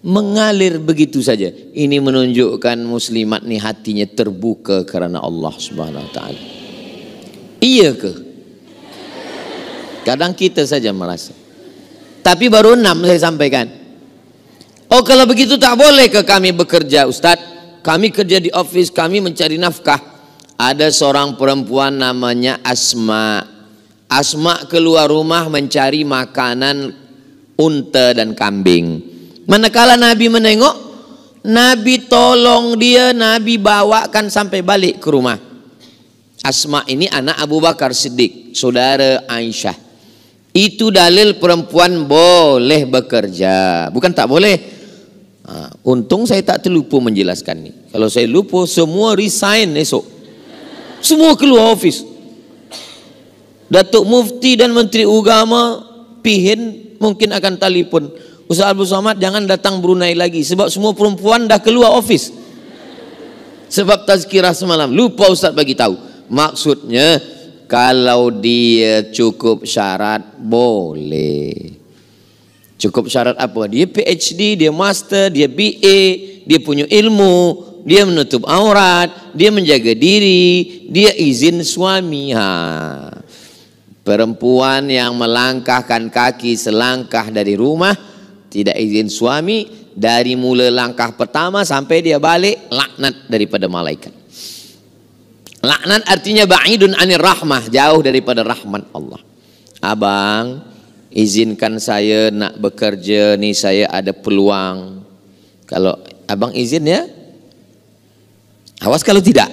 mengalir begitu saja. Ini menunjukkan muslimat ni hatinya terbuka kerana Allah Subhanahu taala. Iya ke? Kadang kita saja merasa. Tapi baru enam saya sampaikan. Oh kalau begitu tak boleh ke kami bekerja Ustaz? Kami kerja di office, kami mencari nafkah ada seorang perempuan namanya Asma. Asma keluar rumah mencari makanan unta dan kambing. Manakala Nabi menengok, Nabi tolong dia, Nabi bawakan sampai balik ke rumah. Asma ini anak Abu Bakar Siddiq, saudara Aisyah. Itu dalil perempuan boleh bekerja. Bukan tak boleh. Ha, untung saya tak terlupa menjelaskan ini. Kalau saya lupa, semua resign esok. Semua keluar ofis. Datuk Mufti dan Menteri Ugama pihin mungkin akan telefon. Ustaz Abu Samad jangan datang Brunei lagi sebab semua perempuan dah keluar ofis. Sebab tazkirah semalam lupa ustaz bagi tahu. Maksudnya kalau dia cukup syarat boleh. Cukup syarat apa? Dia PhD, dia master, dia BA, dia punya ilmu, dia menutup aurat, dia menjaga diri, dia izin suami. Ha. Perempuan yang melangkahkan kaki selangkah dari rumah, tidak izin suami, dari mula langkah pertama sampai dia balik, laknat daripada malaikat. Laknat artinya ba'idun anir rahmah, jauh daripada rahmat Allah. Abang, izinkan saya nak bekerja, ni, saya ada peluang. Kalau abang izin ya, Awas kalau tidak.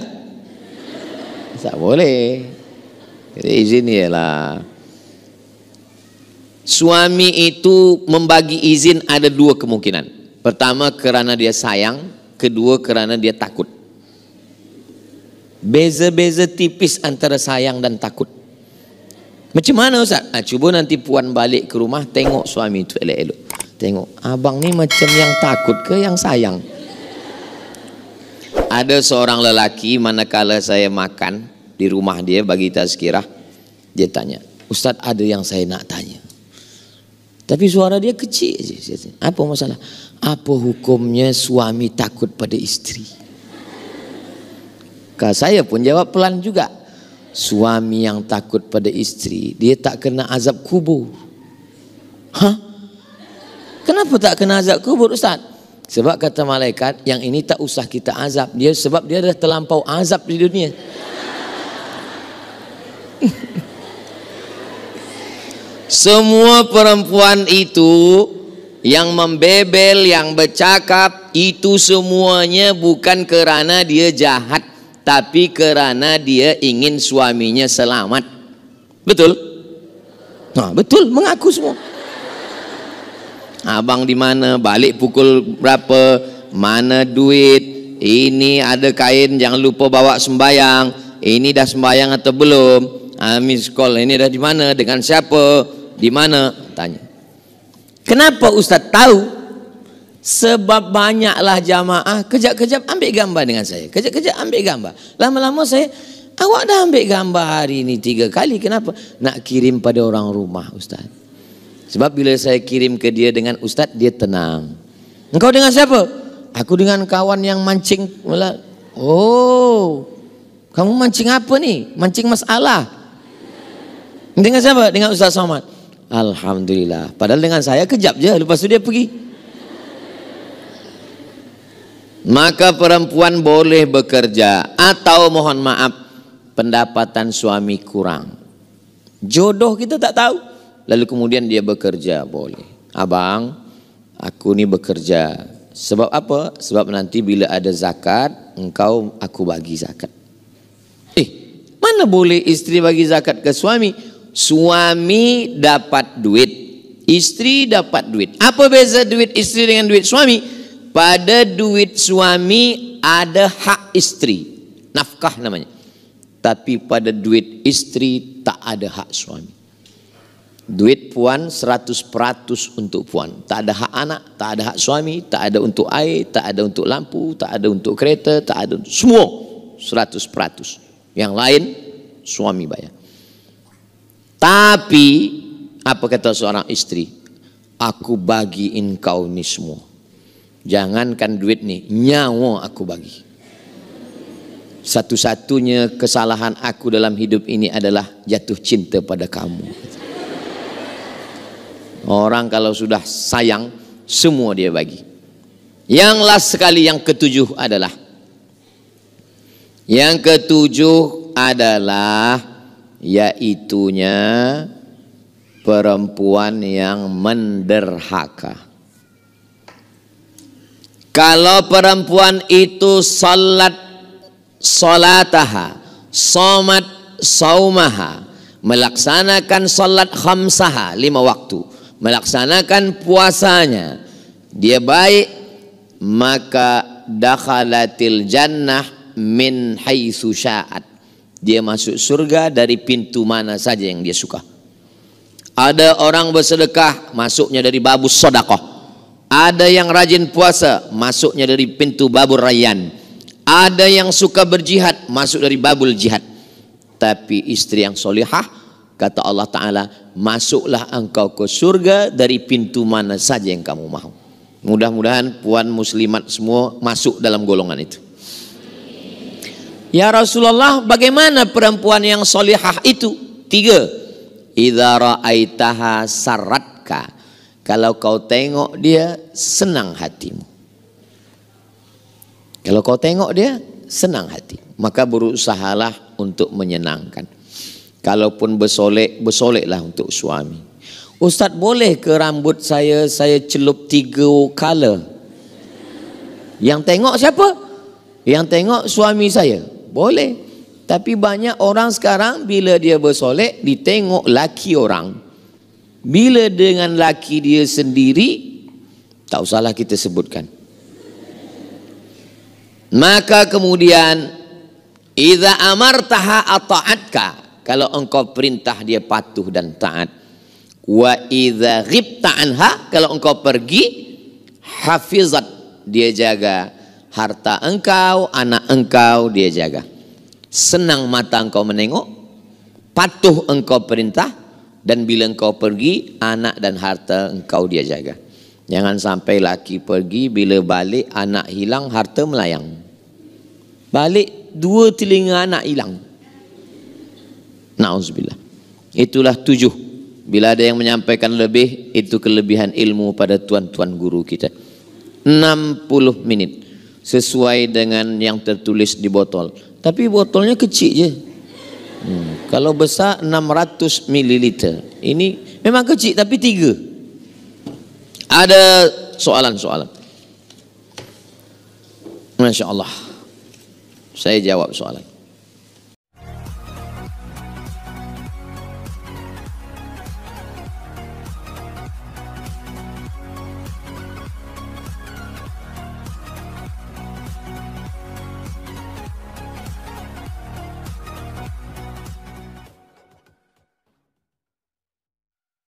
tak boleh. Jadi izin ialah. Suami itu membagi izin ada dua kemungkinan. Pertama kerana dia sayang. Kedua kerana dia takut. Beza-beza tipis antara sayang dan takut. Macam mana Ustaz? Ha, cuba nanti puan balik ke rumah tengok suami itu elok-elok. Tengok, abang ni macam yang takut ke yang sayang? ada seorang lelaki manakala saya makan di rumah dia bagi tazkirah dia tanya Ustaz ada yang saya nak tanya tapi suara dia kecil je. apa masalah apa hukumnya suami takut pada isteri Kak saya pun jawab pelan juga suami yang takut pada isteri dia tak kena azab kubur Hah? kenapa tak kena azab kubur Ustaz sebab kata malaikat, yang ini tak usah kita azab. Dia sebab dia dah terlampau azab di dunia. <laughs> Semua perempuan itu yang membebel, yang bercakap, itu semuanya bukan kerana dia jahat, tapi kerana dia ingin suaminya selamat. Betul? Nah, ha, betul, mengaku semua abang di mana balik pukul berapa mana duit ini ada kain jangan lupa bawa sembayang ini dah sembayang atau belum Amis ah, call ini dah di mana dengan siapa di mana tanya kenapa ustaz tahu sebab banyaklah jamaah kejap-kejap ambil gambar dengan saya kejap-kejap ambil gambar lama-lama saya awak dah ambil gambar hari ini tiga kali kenapa nak kirim pada orang rumah ustaz sebab bila saya kirim ke dia dengan ustaz, dia tenang. Engkau dengan siapa? Aku dengan kawan yang mancing. Oh, kamu mancing apa nih? Mancing masalah. Dengan siapa? Dengan Ustaz Somad. Alhamdulillah. Padahal dengan saya kejap je. Lepas tu dia pergi. Maka perempuan boleh bekerja atau mohon maaf pendapatan suami kurang. Jodoh kita tak tahu. Lalu kemudian dia bekerja boleh. Abang, aku ni bekerja. Sebab apa? Sebab nanti bila ada zakat, engkau aku bagi zakat. Eh, mana boleh istri bagi zakat ke suami? Suami dapat duit. Istri dapat duit. Apa beza duit istri dengan duit suami? Pada duit suami ada hak istri. Nafkah namanya. Tapi pada duit istri tak ada hak suami duit puan seratus peratus untuk puan tak ada hak anak tak ada hak suami tak ada untuk air tak ada untuk lampu tak ada untuk kereta tak ada untuk semua seratus peratus. yang lain suami bayar tapi apa kata seorang istri aku bagiin kau ni semua jangankan duit ni nyawa aku bagi satu-satunya kesalahan aku dalam hidup ini adalah jatuh cinta pada kamu. Orang kalau sudah sayang, semua dia bagi. Yang last sekali yang ketujuh adalah yang ketujuh adalah yaitunya perempuan yang menderhaka. Kalau perempuan itu salat salataha, somat saumaha, melaksanakan salat khamsaha lima waktu melaksanakan puasanya dia baik maka dakhalatil jannah min haitsu sya'at dia masuk surga dari pintu mana saja yang dia suka ada orang bersedekah masuknya dari babu sedekah ada yang rajin puasa masuknya dari pintu babu rayyan ada yang suka berjihad masuk dari babul jihad tapi istri yang solihah kata Allah taala masuklah engkau ke surga dari pintu mana saja yang kamu mahu. Mudah-mudahan puan muslimat semua masuk dalam golongan itu. Ya Rasulullah, bagaimana perempuan yang solihah itu? Tiga. Idza ra'aitaha saratka. Kalau kau tengok dia, senang hatimu. Kalau kau tengok dia, senang hati. Maka berusahalah untuk menyenangkan. Kalaupun bersolek, bersoleklah untuk suami. Ustaz boleh ke rambut saya, saya celup tiga color? Yang tengok siapa? Yang tengok suami saya. Boleh. Tapi banyak orang sekarang bila dia bersolek, ditengok laki orang. Bila dengan laki dia sendiri, tak usahlah kita sebutkan. Maka kemudian, Iza amartaha ata'atka kalau engkau perintah dia patuh dan taat wa idza ghibta anha kalau engkau pergi hafizat dia jaga harta engkau anak engkau dia jaga senang mata engkau menengok patuh engkau perintah dan bila engkau pergi anak dan harta engkau dia jaga jangan sampai laki pergi bila balik anak hilang harta melayang balik dua telinga anak hilang Nauzubillah. Itulah tujuh. Bila ada yang menyampaikan lebih, itu kelebihan ilmu pada tuan-tuan guru kita. 60 minit Sesuai dengan yang tertulis di botol. Tapi botolnya kecil je. Hmm. Kalau besar 600 ml. Ini memang kecil tapi tiga. Ada soalan-soalan. Masya Allah. Saya jawab soalan.